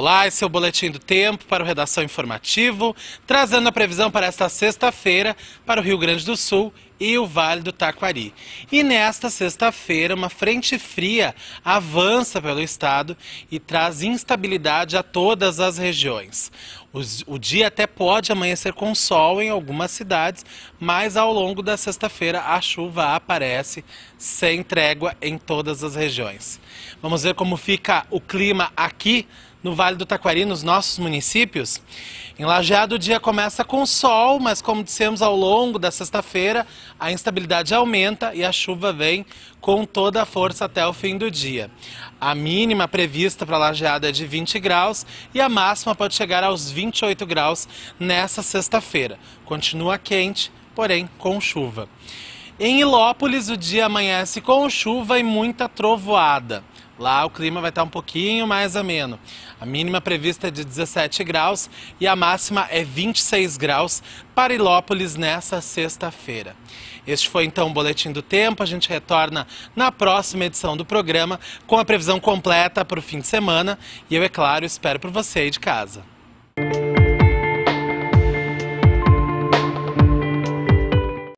Olá, esse é o Boletim do Tempo para o Redação Informativo, trazendo a previsão para esta sexta-feira para o Rio Grande do Sul e o Vale do Taquari. E nesta sexta-feira, uma frente fria avança pelo estado e traz instabilidade a todas as regiões. o dia até pode amanhecer com sol em algumas cidades, mas ao longo da sexta-feira a chuva aparece sem trégua em todas as regiões. Vamos ver como fica o clima aqui no Vale do Taquari, nos nossos municípios. Em Lajeado, o dia começa com sol, mas como dissemos ao longo da sexta-feira, a instabilidade aumenta e a chuva vem com toda a força até o fim do dia. A mínima prevista para Lajeado é de 20 graus e a máxima pode chegar aos 28 graus nessa sexta-feira. Continua quente, porém com chuva. Em Ilópolis, o dia amanhece com chuva e muita trovoada. Lá o clima vai estar um pouquinho mais ameno. A mínima prevista é de 17 graus e a máxima é 26 graus para Ilópolis nesta sexta-feira. Este foi então o Boletim do Tempo. A gente retorna na próxima edição do programa com a previsão completa para o fim de semana. E eu, é claro, espero por você aí de casa.